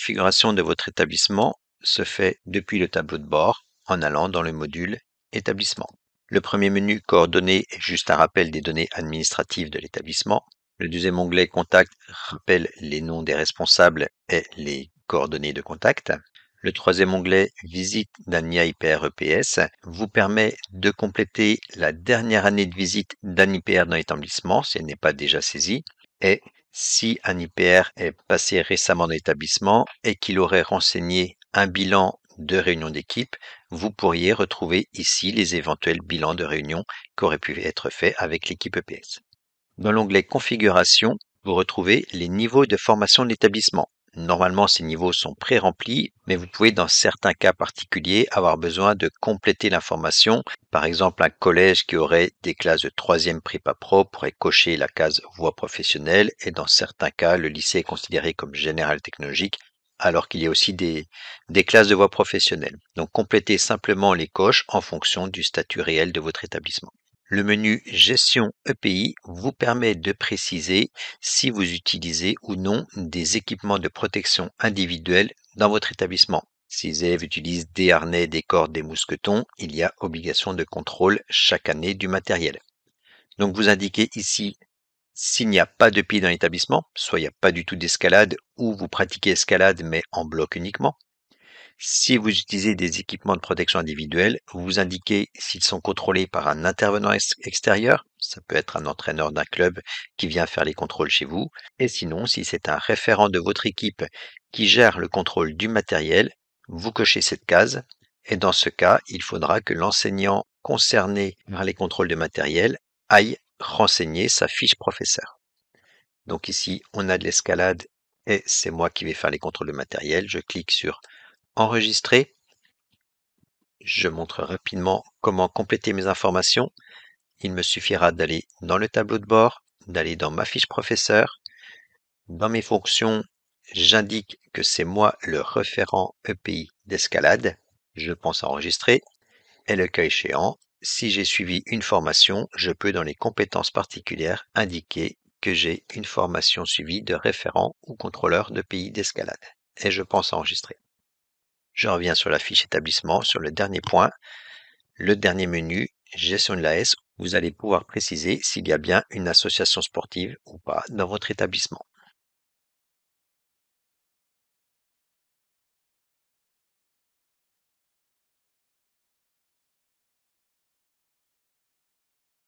configuration de votre établissement se fait depuis le tableau de bord en allant dans le module Établissement. Le premier menu Coordonnées est juste un rappel des données administratives de l'établissement. Le deuxième onglet Contact rappelle les noms des responsables et les coordonnées de contact. Le troisième onglet Visite d'un IPR EPS vous permet de compléter la dernière année de visite d'un IPR dans l'établissement si elle n'est pas déjà saisie et si un IPR est passé récemment dans l'établissement et qu'il aurait renseigné un bilan de réunion d'équipe, vous pourriez retrouver ici les éventuels bilans de réunion qui auraient pu être faits avec l'équipe EPS. Dans l'onglet Configuration, vous retrouvez les niveaux de formation de l'établissement. Normalement, ces niveaux sont pré-remplis, mais vous pouvez dans certains cas particuliers avoir besoin de compléter l'information. Par exemple, un collège qui aurait des classes de troisième e prépa pro pourrait cocher la case voie professionnelle et dans certains cas, le lycée est considéré comme général technologique alors qu'il y a aussi des, des classes de voie professionnelle. Donc complétez simplement les coches en fonction du statut réel de votre établissement. Le menu Gestion EPI vous permet de préciser si vous utilisez ou non des équipements de protection individuelle dans votre établissement. Si les élèves utilisent des harnais, des cordes, des mousquetons, il y a obligation de contrôle chaque année du matériel. Donc vous indiquez ici s'il n'y a pas de pied dans l'établissement, soit il n'y a pas du tout d'escalade ou vous pratiquez escalade mais en bloc uniquement. Si vous utilisez des équipements de protection individuelle, vous indiquez s'ils sont contrôlés par un intervenant extérieur, ça peut être un entraîneur d'un club qui vient faire les contrôles chez vous, et sinon si c'est un référent de votre équipe qui gère le contrôle du matériel, vous cochez cette case, et dans ce cas, il faudra que l'enseignant concerné par les contrôles de matériel aille renseigner sa fiche professeur. Donc ici, on a de l'escalade et c'est moi qui vais faire les contrôles de matériel. Je clique sur enregistré. Je montre rapidement comment compléter mes informations. Il me suffira d'aller dans le tableau de bord, d'aller dans ma fiche professeur. Dans mes fonctions, j'indique que c'est moi le référent EPI d'escalade. Je pense enregistrer. Et le cas échéant, si j'ai suivi une formation, je peux dans les compétences particulières indiquer que j'ai une formation suivie de référent ou contrôleur de pays d'escalade. Et je pense enregistrer. Je reviens sur la fiche établissement, sur le dernier point, le dernier menu, gestion de la S, vous allez pouvoir préciser s'il y a bien une association sportive ou pas dans votre établissement.